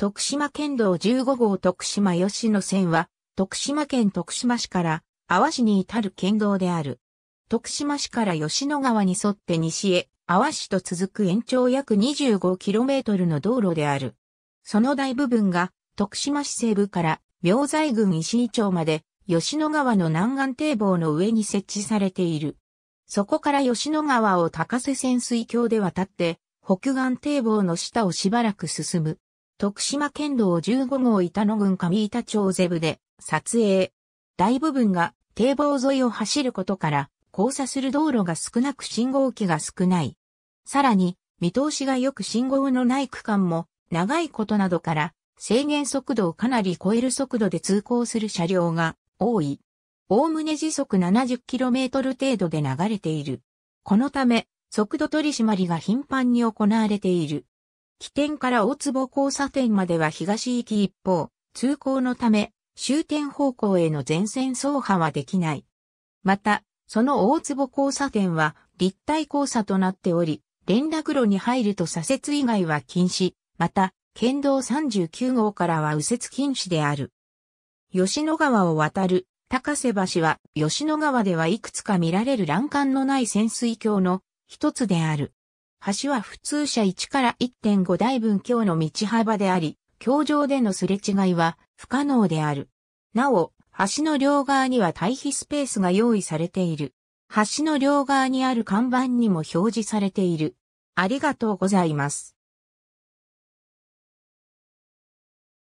徳島県道15号徳島吉野線は、徳島県徳島市から、阿波市に至る県道である。徳島市から吉野川に沿って西へ、阿波市と続く延長約 25km の道路である。その大部分が、徳島市西部から、明西郡石井町まで、吉野川の南岸堤防の上に設置されている。そこから吉野川を高瀬潜水橋で渡って、北岸堤防の下をしばらく進む。徳島県道15号板野郡上板町ゼブで撮影。大部分が堤防沿いを走ることから交差する道路が少なく信号機が少ない。さらに見通しが良く信号のない区間も長いことなどから制限速度をかなり超える速度で通行する車両が多い。おおむね時速 70km 程度で流れている。このため、速度取り締まりが頻繁に行われている。起点から大坪交差点までは東行き一方、通行のため、終点方向への全線走破はできない。また、その大坪交差点は立体交差となっており、連絡路に入ると左折以外は禁止、また、県道39号からは右折禁止である。吉野川を渡る高瀬橋は吉野川ではいくつか見られる欄干のない潜水橋の一つである。橋は普通車1から1.5台分強の道幅であり、橋上でのすれ違いは不可能である。なお、橋の両側には対比スペースが用意されている。橋の両側にある看板にも表示されている。ありがとうございます。